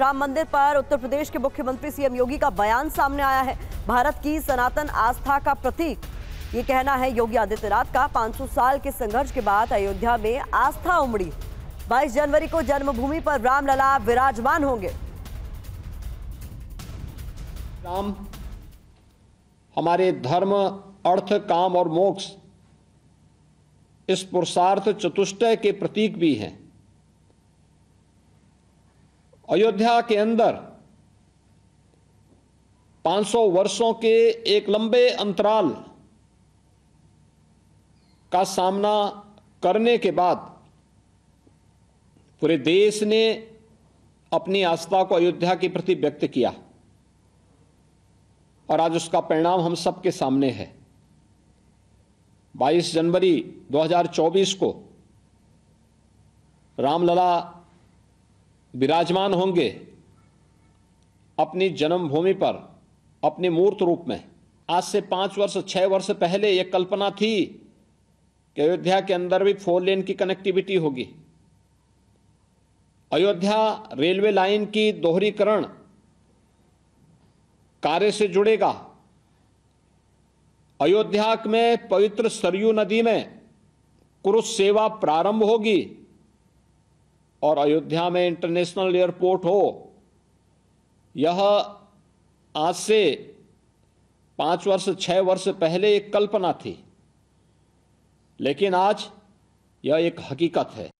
राम मंदिर पर उत्तर प्रदेश के मुख्यमंत्री सीएम योगी का बयान सामने आया है भारत की सनातन आस्था का प्रतीक ये कहना है योगी आदित्यनाथ का 500 साल के संघर्ष के बाद अयोध्या में आस्था उमड़ी 22 जनवरी को जन्मभूमि पर रामलला विराजमान होंगे राम हमारे धर्म अर्थ काम और मोक्ष इस पुरुषार्थ चतुष्टय के प्रतीक भी हैं अयोध्या के अंदर 500 वर्षों के एक लंबे अंतराल का सामना करने के बाद पूरे देश ने अपनी आस्था को अयोध्या के प्रति व्यक्त किया और आज उसका परिणाम हम सबके सामने है 22 जनवरी 2024 को रामलला विराजमान होंगे अपनी जन्मभूमि पर अपने मूर्त रूप में आज से पांच वर्ष छह वर्ष पहले यह कल्पना थी कि अयोध्या के अंदर भी फोर लेन की कनेक्टिविटी होगी अयोध्या रेलवे लाइन की दोहरीकरण कार्य से जुड़ेगा अयोध्या में पवित्र सरयू नदी में कुरुष सेवा प्रारंभ होगी और अयोध्या में इंटरनेशनल एयरपोर्ट हो यह आज से पांच वर्ष छह वर्ष पहले एक कल्पना थी लेकिन आज यह एक हकीकत है